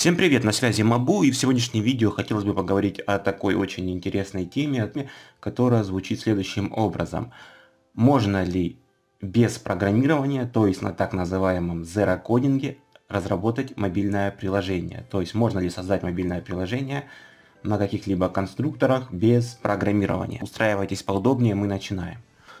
Всем привет, на связи Мабу, и в сегодняшнем видео хотелось бы поговорить о такой очень интересной теме, которая звучит следующим образом. Можно ли без программирования, то есть на так называемом Zero кодинге, разработать мобильное приложение? То есть можно ли создать мобильное приложение на каких-либо конструкторах без программирования? Устраивайтесь поудобнее, мы начинаем.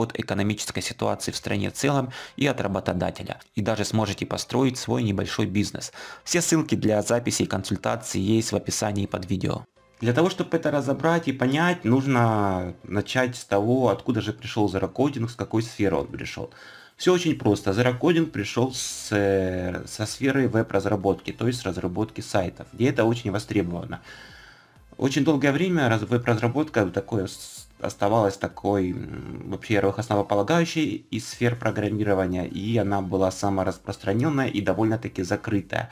от экономической ситуации в стране в целом и от работодателя. И даже сможете построить свой небольшой бизнес. Все ссылки для записи и консультации есть в описании под видео. Для того, чтобы это разобрать и понять, нужно начать с того, откуда же пришел зерокодинг, с какой сферы он пришел. Все очень просто. Зерокодинг пришел с, э, со сферы веб-разработки, то есть с разработки сайтов, где это очень востребовано. Очень долгое время веб-разработка такое оставалась такой во-первых, основополагающей из сфер программирования, и она была распространенная и довольно-таки закрытая.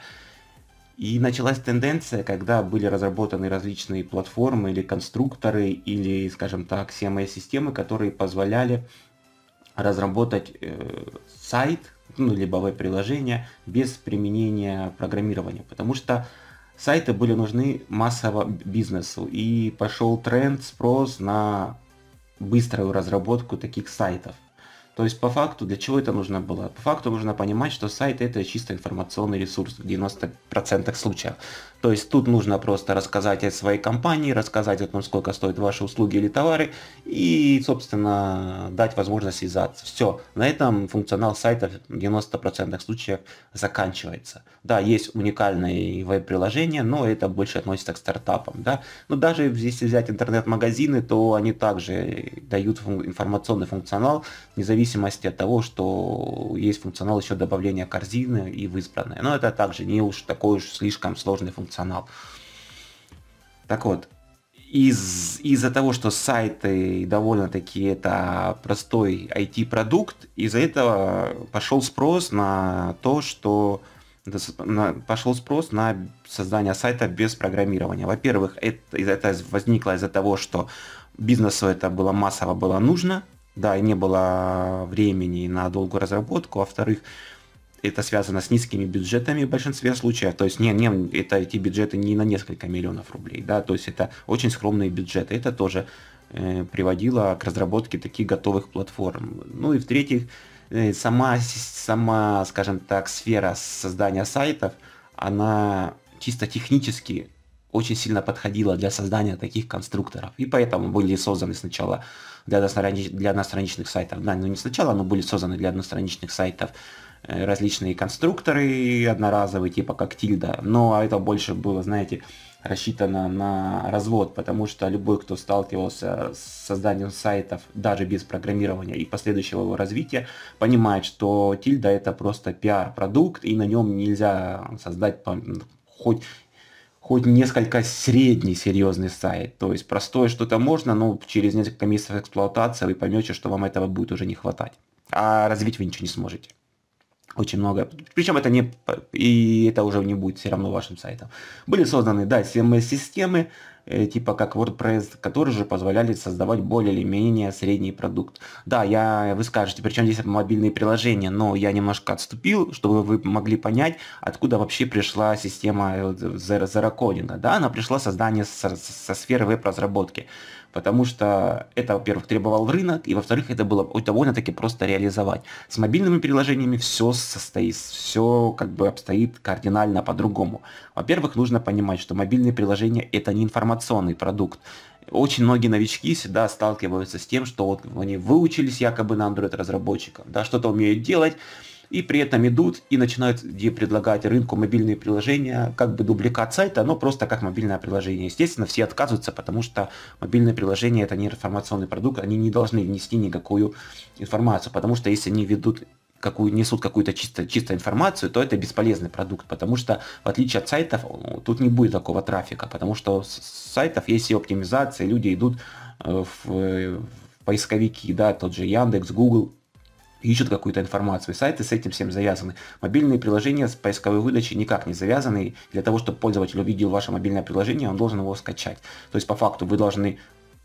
И началась тенденция, когда были разработаны различные платформы или конструкторы, или, скажем так, схемы и системы, которые позволяли разработать э, сайт, ну, либо веб-приложение без применения программирования. Потому что сайты были нужны массово бизнесу, и пошел тренд, спрос на быструю разработку таких сайтов. То есть по факту для чего это нужно было? По факту нужно понимать, что сайт это чисто информационный ресурс в 90% случаев. То есть тут нужно просто рассказать о своей компании, рассказать о том, сколько стоят ваши услуги или товары, и, собственно, дать возможность связаться. Все, на этом функционал сайта в 90% случаев заканчивается. Да, есть уникальные веб-приложения, но это больше относится к стартапам. Да? Но даже если взять интернет-магазины, то они также дают информационный функционал, вне зависимости от того, что есть функционал еще добавления корзины и в избранное. Но это также не уж такой уж слишком сложный функционал функционал. Так вот, из, из-за того, что сайты довольно-таки это простой IT-продукт, из-за этого пошел спрос на то, что пошел спрос на создание сайта без программирования. Во-первых, это, это возникло из-за того, что бизнесу это было массово было нужно, да, и не было времени на долгую разработку. Во-вторых, а это связано с низкими бюджетами в большинстве случаев. То есть не, не, это эти бюджеты не на несколько миллионов рублей, да, то есть это очень скромные бюджеты. Это тоже э, приводило к разработке таких готовых платформ. Ну и в-третьих, э, сама, сама, скажем так, сфера создания сайтов, она чисто технически очень сильно подходила для создания таких конструкторов. И поэтому были созданы сначала для, одностранич... для одностраничных сайтов, да, но ну не сначала, но были созданы для одностраничных сайтов Э, различные конструкторы одноразовые, типа как Тильда, но это больше было, знаете, рассчитано на развод, потому что любой, кто сталкивался с созданием сайтов даже без программирования и последующего его развития, понимает, что Тильда это просто пиар-продукт, и на нем нельзя создать хоть хоть несколько средний серьезный сайт. То есть простое что-то можно, но через несколько месяцев эксплуатации вы поймете, что вам этого будет уже не хватать. А развить вы ничего не сможете очень много. Причем это не и это уже не будет все равно вашим сайтом. Были созданы, да, CMS-системы, э, типа как WordPress, которые же позволяли создавать более или менее средний продукт. Да, я, вы скажете, причем здесь мобильные приложения, но я немножко отступил, чтобы вы могли понять, откуда вообще пришла система Zerocoding. Э, да, она пришла создание со, со сферы веб-разработки потому что это, во-первых, требовал рынок, и, во-вторых, это было довольно-таки просто реализовать. С мобильными приложениями все состоит, все как бы обстоит кардинально по-другому. Во-первых, нужно понимать, что мобильные приложения это не информационный продукт, очень многие новички всегда сталкиваются с тем, что вот они выучились якобы на Android разработчиков, да, что-то умеют делать, и при этом идут и начинают предлагать рынку мобильные приложения, как бы дубликат сайта, но просто как мобильное приложение. Естественно, все отказываются, потому что мобильные приложения это не информационный продукт, они не должны внести никакую информацию, потому что если они ведут какую, несут какую-то чисто, чисто информацию, то это бесполезный продукт, потому что в отличие от сайтов, тут не будет такого трафика, потому что с сайтов есть и оптимизация, люди идут э, в, э, в поисковики, да, тот же Яндекс, Google, ищут какую-то информацию. Сайты с этим всем завязаны. Мобильные приложения с поисковой выдачей никак не завязаны. И для того, чтобы пользователь увидел ваше мобильное приложение, он должен его скачать. То есть по факту вы должны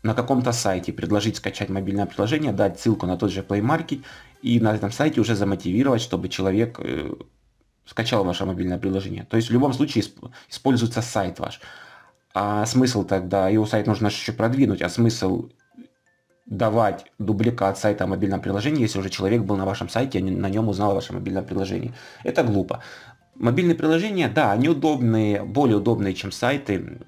на каком-то сайте предложить скачать мобильное приложение, дать ссылку на тот же Play Market и на этом сайте уже замотивировать, чтобы человек э, скачал ваше мобильное приложение. То есть в любом случае используется сайт ваш. А смысл тогда, его сайт нужно еще продвинуть, а смысл давать дубликат сайта о мобильном приложении, если уже человек был на вашем сайте, а на нем узнал ваше мобильное приложение, Это глупо. Мобильные приложения, да, они удобные, более удобные, чем сайты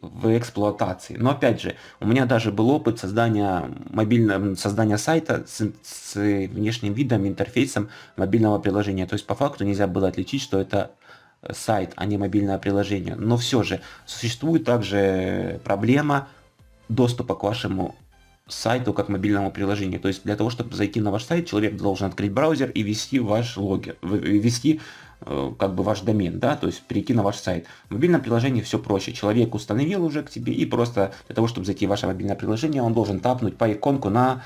в эксплуатации. Но опять же, у меня даже был опыт создания мобильного, создания сайта с, с внешним видом, интерфейсом мобильного приложения. То есть по факту нельзя было отличить, что это сайт, а не мобильное приложение. Но все же существует также проблема доступа к вашему сайту как мобильному приложению. То есть для того, чтобы зайти на ваш сайт, человек должен открыть браузер и ввести ваш логер, ввести э, как бы ваш домен, да, то есть перейти на ваш сайт. В мобильном приложении все проще. Человек установил уже к тебе и просто для того, чтобы зайти в ваше мобильное приложение, он должен тапнуть по иконку на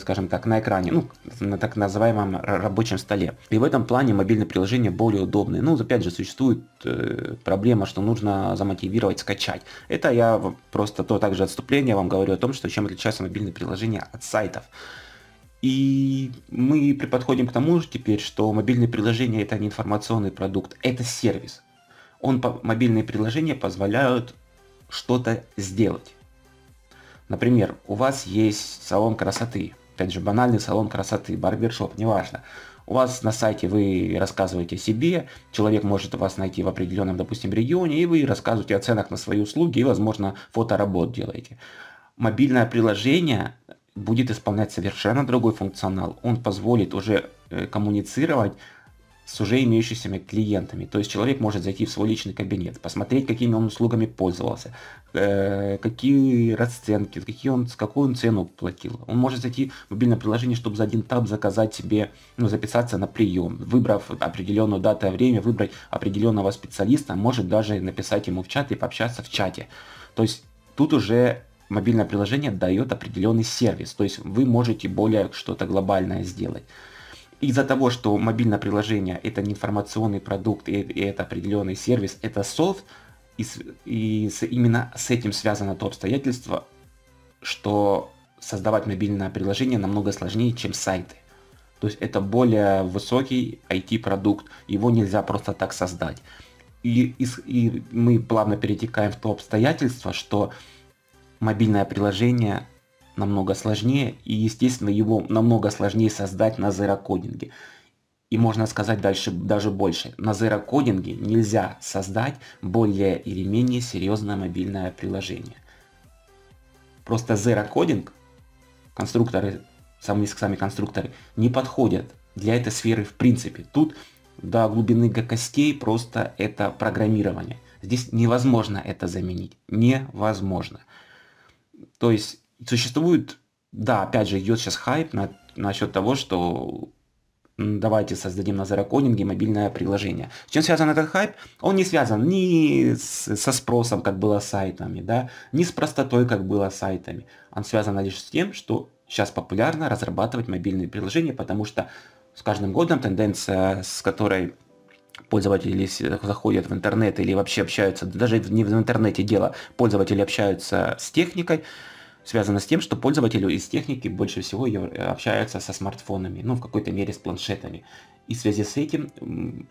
скажем так, на экране, ну, на так называемом рабочем столе. И в этом плане мобильные приложения более удобные. Ну, опять же, существует э, проблема, что нужно замотивировать скачать. Это я просто то также отступление вам говорю о том, что чем отличаются мобильные приложения от сайтов. И мы приподходим к тому же теперь, что мобильные приложения это не информационный продукт, это сервис. Он, мобильные приложения позволяют что-то сделать Например, у вас есть салон красоты, опять же, банальный салон красоты, барбершоп, неважно. У вас на сайте вы рассказываете о себе, человек может вас найти в определенном, допустим, регионе, и вы рассказываете о ценах на свои услуги и, возможно, фоторабот делаете. Мобильное приложение будет исполнять совершенно другой функционал. Он позволит уже э, коммуницировать с уже имеющимися клиентами. То есть человек может зайти в свой личный кабинет, посмотреть, какими он услугами пользовался, э, какие расценки, какие он, какую он цену платил. Он может зайти в мобильное приложение, чтобы за один тап заказать себе, ну, записаться на прием, выбрав определенную дату и время, выбрать определенного специалиста, может даже написать ему в чат и пообщаться в чате. То есть тут уже мобильное приложение дает определенный сервис, то есть вы можете более что-то глобальное сделать из-за того, что мобильное приложение это не информационный продукт, и, и это определенный сервис, это софт, и, и с, именно с этим связано то обстоятельство, что создавать мобильное приложение намного сложнее, чем сайты. То есть это более высокий IT-продукт, его нельзя просто так создать. И, и, и мы плавно перетекаем в то обстоятельство, что мобильное приложение намного сложнее, и, естественно, его намного сложнее создать на зерокодинге. И можно сказать дальше даже больше. На зерокодинге нельзя создать более или менее серьезное мобильное приложение. Просто зерокодинг, конструкторы, сами, сами конструкторы, не подходят для этой сферы в принципе. Тут до глубины костей просто это программирование. Здесь невозможно это заменить. Невозможно. То есть существует, да, опять же, идет сейчас хайп на, насчет того, что давайте создадим на Зероконинге мобильное приложение. С чем связан этот хайп? Он не связан ни с, со спросом, как было с сайтами, да, ни с простотой, как было с сайтами. Он связан лишь с тем, что сейчас популярно разрабатывать мобильные приложения, потому что с каждым годом тенденция, с которой пользователи заходят в интернет или вообще общаются, даже не в интернете дело, пользователи общаются с техникой, связано с тем, что пользователи из техники больше всего э, общаются со смартфонами, ну, в какой-то мере с планшетами. И в связи с этим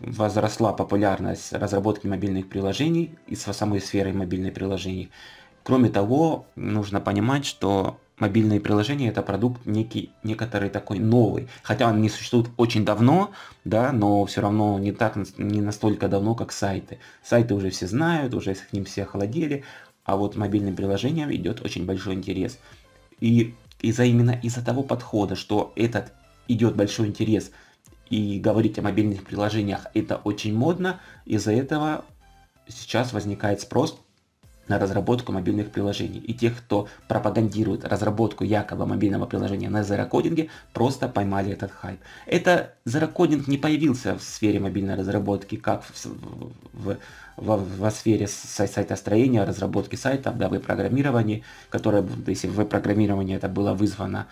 возросла популярность разработки мобильных приложений и самой сферой мобильных приложений. Кроме того, нужно понимать, что мобильные приложения это продукт некий, некоторый такой новый. Хотя он не существует очень давно, да, но все равно не так, не настолько давно, как сайты. Сайты уже все знают, уже с ним все охладели. А вот мобильным приложениям идет очень большой интерес. И из-за именно из-за того подхода, что этот идет большой интерес и говорить о мобильных приложениях это очень модно, из-за этого сейчас возникает спрос на разработку мобильных приложений. И тех, кто пропагандирует разработку якобы мобильного приложения на зерокодинге, просто поймали этот хайп. Это зерокодинг не появился в сфере мобильной разработки, как в, в, в, в сфере сайтостроения, разработки сайтов, да, в программировании, которое, если в программировании это было вызвано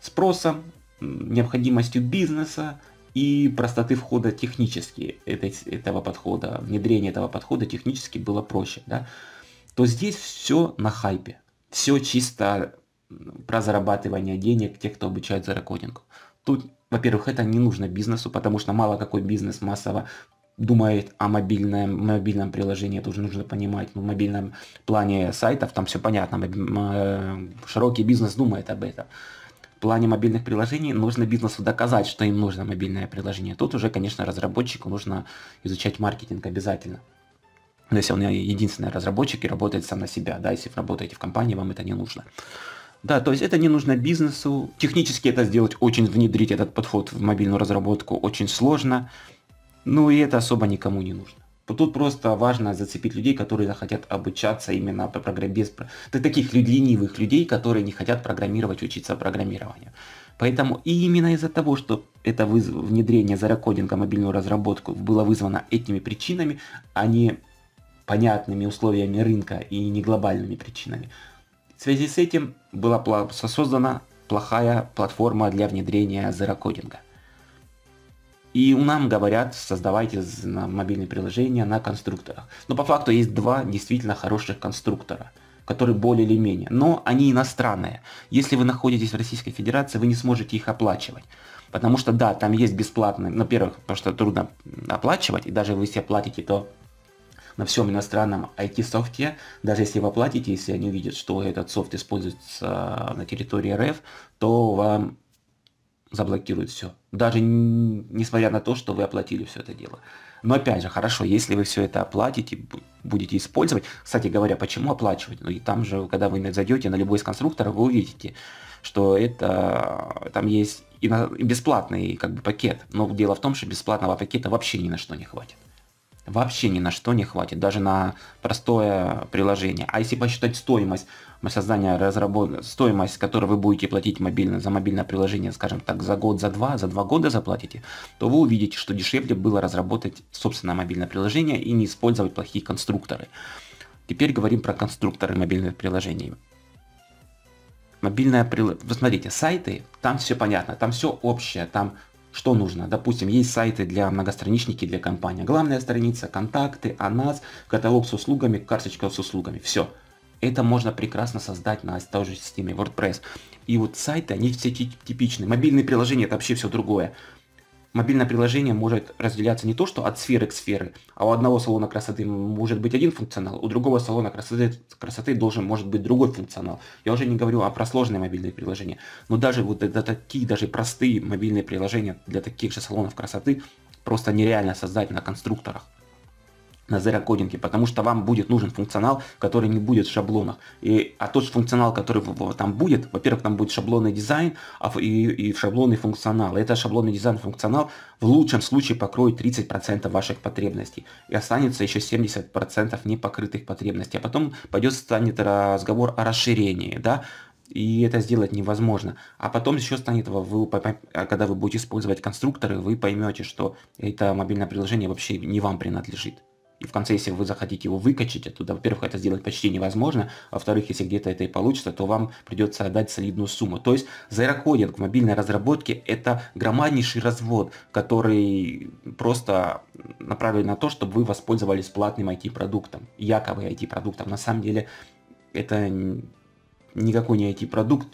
спросом, необходимостью бизнеса и простоты входа технически этого подхода, внедрение этого подхода технически было проще. Да? то здесь все на хайпе. Все чисто про зарабатывание денег тех, кто обучает зарокодингу. Тут, во-первых, это не нужно бизнесу, потому что мало какой бизнес массово думает о мобильном, мобильном приложении, это уже нужно понимать, ну, в мобильном плане сайтов, там все понятно, э, широкий бизнес думает об этом. В плане мобильных приложений нужно бизнесу доказать, что им нужно мобильное приложение. Тут уже, конечно, разработчику нужно изучать маркетинг обязательно. Но ну, если он единственный разработчик и работает сам на себя, да, если вы работаете в компании, вам это не нужно. Да, то есть это не нужно бизнесу. Технически это сделать очень, внедрить этот подход в мобильную разработку очень сложно. Ну и это особо никому не нужно. Тут просто важно зацепить людей, которые захотят обучаться именно по программе без таких ленивых людей, которые не хотят программировать, учиться программированию. Поэтому и именно из-за того, что это вызв... внедрение зарокодинга мобильную разработку было вызвано этими причинами, а не понятными условиями рынка и не глобальными причинами. В связи с этим была создана плохая платформа для внедрения зерокодинга. И нам говорят, создавайте мобильные приложения на конструкторах. Но по факту есть два действительно хороших конструктора, которые более или менее. Но они иностранные. Если вы находитесь в Российской Федерации, вы не сможете их оплачивать. Потому что да, там есть бесплатные, ну, во-первых, потому что трудно оплачивать, и даже если платите, то на всем иностранном IT-софте, даже если вы оплатите, если они увидят, что этот софт используется на территории РФ, то вам заблокируют все. Даже несмотря на то, что вы оплатили все это дело. Но опять же, хорошо, если вы все это оплатите, будете использовать. Кстати говоря, почему оплачивать? Ну и там же, когда вы зайдете на любой из конструкторов, вы увидите, что это там есть и бесплатный как бы пакет. Но дело в том, что бесплатного пакета вообще ни на что не хватит вообще ни на что не хватит, даже на простое приложение. А если посчитать стоимость создания разработки, стоимость, которую вы будете платить мобильно, за мобильное приложение, скажем так, за год, за два, за два года заплатите, то вы увидите, что дешевле было разработать собственное мобильное приложение и не использовать плохие конструкторы. Теперь говорим про конструкторы мобильных приложений. Мобильное приложение. Вы смотрите, сайты, там все понятно, там все общее, там что нужно? Допустим, есть сайты для многостраничники, для компании. Главная страница, контакты, о нас, каталог с услугами, карточка с услугами. Все. Это можно прекрасно создать на той же системе WordPress. И вот сайты, они все типичные. Мобильные приложения это вообще все другое мобильное приложение может разделяться не то, что от сферы к сферы, а у одного салона красоты может быть один функционал, у другого салона красоты, красоты должен может быть другой функционал. Я уже не говорю о про сложные мобильные приложения, но даже вот это такие даже простые мобильные приложения для таких же салонов красоты просто нереально создать на конструкторах на зерокодинге, потому что вам будет нужен функционал, который не будет в шаблонах. И, а тот же функционал, который там будет, во-первых, там будет шаблонный дизайн а, и, и шаблонный функционал. И это шаблонный дизайн функционал в лучшем случае покроет 30% ваших потребностей. И останется еще 70% непокрытых потребностей. А потом пойдет станет разговор о расширении, да, и это сделать невозможно. А потом еще станет, вы, а когда вы будете использовать конструкторы, вы поймете, что это мобильное приложение вообще не вам принадлежит. И в конце, если вы захотите его выкачать оттуда, во-первых, это сделать почти невозможно, а во-вторых, если где-то это и получится, то вам придется отдать солидную сумму. То есть зерокодинг в мобильной разработке – это громаднейший развод, который просто направлен на то, чтобы вы воспользовались платным IT-продуктом, якобы IT-продуктом. На самом деле это никакой не IT-продукт,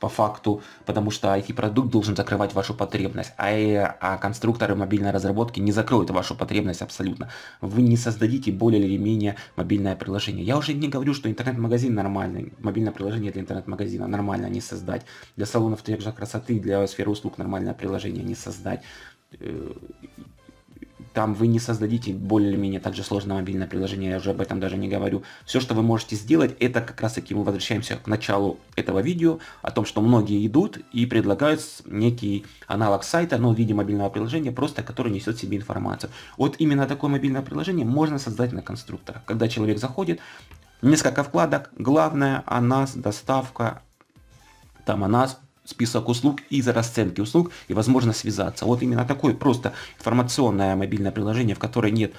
по факту, потому что IT-продукт должен закрывать вашу потребность, а, э, а конструкторы мобильной разработки не закроют вашу потребность абсолютно. Вы не создадите более или менее мобильное приложение. Я уже не говорю, что интернет-магазин нормальный, мобильное приложение для интернет-магазина нормально не создать, для салонов тех же красоты, для сферы услуг нормальное приложение не создать э, там вы не создадите более-менее так же сложное мобильное приложение, я уже об этом даже не говорю. Все, что вы можете сделать, это как раз таки мы возвращаемся к началу этого видео, о том, что многие идут и предлагают некий аналог сайта, но в виде мобильного приложения, просто который несет в себе информацию. Вот именно такое мобильное приложение можно создать на конструкторах. Когда человек заходит, несколько вкладок, главное о нас, доставка, там о нас, список услуг и за расценки услуг и возможно связаться. Вот именно такое просто информационное мобильное приложение, в которое нет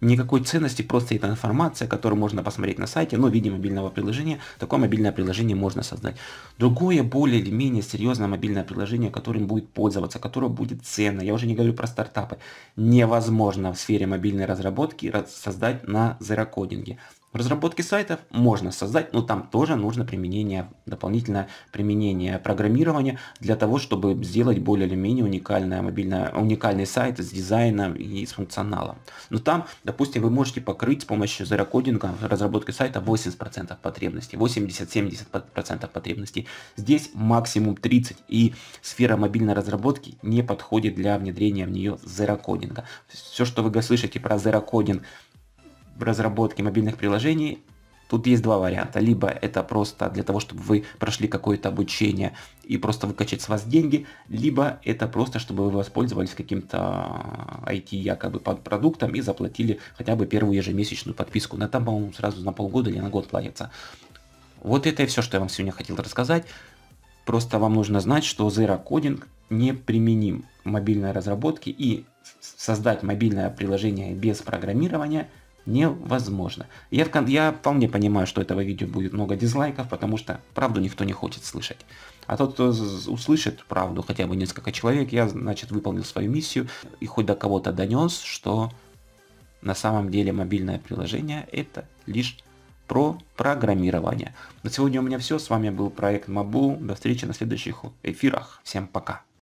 никакой ценности, просто это информация, которую можно посмотреть на сайте, но в виде мобильного приложения, такое мобильное приложение можно создать. Другое, более или менее серьезное мобильное приложение, которым будет пользоваться, которое будет ценно, я уже не говорю про стартапы, невозможно в сфере мобильной разработки создать на зерокодинге разработки сайтов можно создать, но там тоже нужно применение, дополнительное применение программирования для того, чтобы сделать более или менее уникальное мобильное, уникальный сайт с дизайном и с функционалом. Но там, допустим, вы можете покрыть с помощью зерокодинга разработки сайта 80% потребностей, 80-70% потребностей. Здесь максимум 30, и сфера мобильной разработки не подходит для внедрения в нее зерокодинга. Все, что вы слышите про зерокодинг, разработке мобильных приложений Тут есть два варианта. Либо это просто для того, чтобы вы прошли какое-то обучение и просто выкачать с вас деньги, либо это просто, чтобы вы воспользовались каким-то IT а, якобы под продуктом и заплатили хотя бы первую ежемесячную подписку. На там, по-моему, сразу на полгода или на год платится. Вот это и все, что я вам сегодня хотел рассказать. Просто вам нужно знать, что Zero Coding неприменим в мобильной разработке и создать мобильное приложение без программирования – невозможно. Я, в, кон- я вполне понимаю, что этого видео будет много дизлайков, потому что правду никто не хочет слышать. А тот, кто услышит правду, хотя бы несколько человек, я, значит, выполнил свою миссию и хоть до кого-то донес, что на самом деле мобильное приложение это лишь про программирование. На сегодня у меня все. С вами был проект Мабу. До встречи на следующих эфирах. Всем пока.